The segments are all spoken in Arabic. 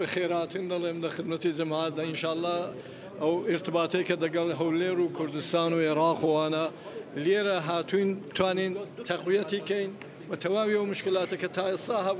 بخێراتن دەڵێم لە خدمەتی جەماعات لە ئینشاءله ئەو ارتباتێککە دەگەڵ هەولێر و کوردستان و عێراقوانە لێرە هاتوین بتوانین تەقویەتی کەین وتواوي ومشكلاتك تايصاها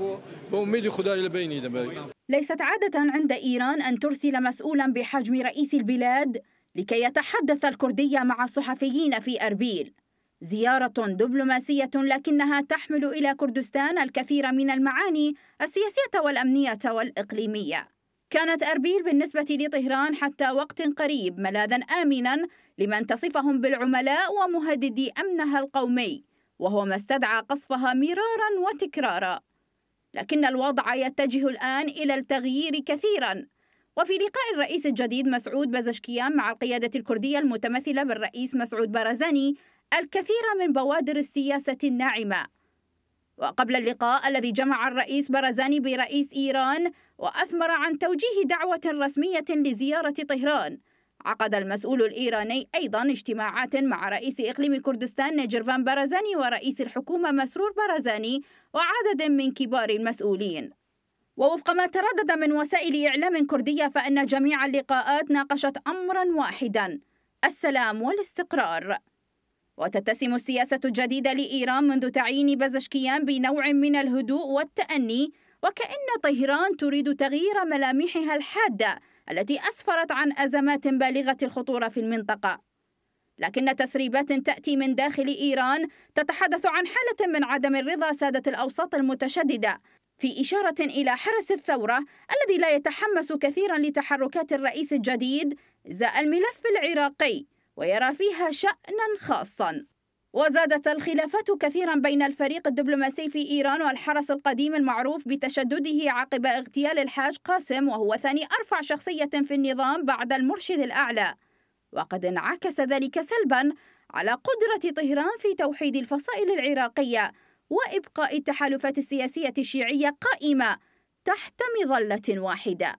بأميدي خداي لبيني دمري ليست عادة عند إيران أن ترسل مسؤولا بحجم رئيس البلاد لكي يتحدث الكردية مع الصحفيين في أربيل زيارة دبلوماسية لكنها تحمل إلى كردستان الكثير من المعاني السياسية والأمنية والإقليمية. كانت أربيل بالنسبة لطهران حتى وقت قريب ملاذا آمنا لمن تصفهم بالعملاء ومهددي أمنها القومي، وهو ما استدعى قصفها مرارا وتكرارا. لكن الوضع يتجه الآن إلى التغيير كثيرا، وفي لقاء الرئيس الجديد مسعود بزشكيان مع القيادة الكردية المتمثلة بالرئيس مسعود بارزاني الكثير من بوادر السياسة الناعمة وقبل اللقاء الذي جمع الرئيس برزاني برئيس إيران وأثمر عن توجيه دعوة رسمية لزيارة طهران عقد المسؤول الإيراني أيضا اجتماعات مع رئيس إقليم كردستان نجرفان برزاني ورئيس الحكومة مسرور برزاني وعدد من كبار المسؤولين ووفق ما تردد من وسائل إعلام كردية فإن جميع اللقاءات ناقشت أمرا واحدا السلام والاستقرار وتتسم السياسة الجديدة لإيران منذ تعيين بزشكيان بنوع من الهدوء والتأني وكأن طهران تريد تغيير ملامحها الحادة التي أسفرت عن أزمات بالغة الخطورة في المنطقة لكن تسريبات تأتي من داخل إيران تتحدث عن حالة من عدم الرضا سادة الأوساط المتشددة في إشارة إلى حرس الثورة الذي لا يتحمس كثيرا لتحركات الرئيس الجديد إزاء الملف العراقي ويرى فيها شأنا خاصا وزادت الخلافات كثيرا بين الفريق الدبلوماسي في إيران والحرس القديم المعروف بتشدده عقب اغتيال الحاج قاسم وهو ثاني أرفع شخصية في النظام بعد المرشد الأعلى وقد انعكس ذلك سلبا على قدرة طهران في توحيد الفصائل العراقية وإبقاء التحالفات السياسية الشيعية قائمة تحت مظلة واحدة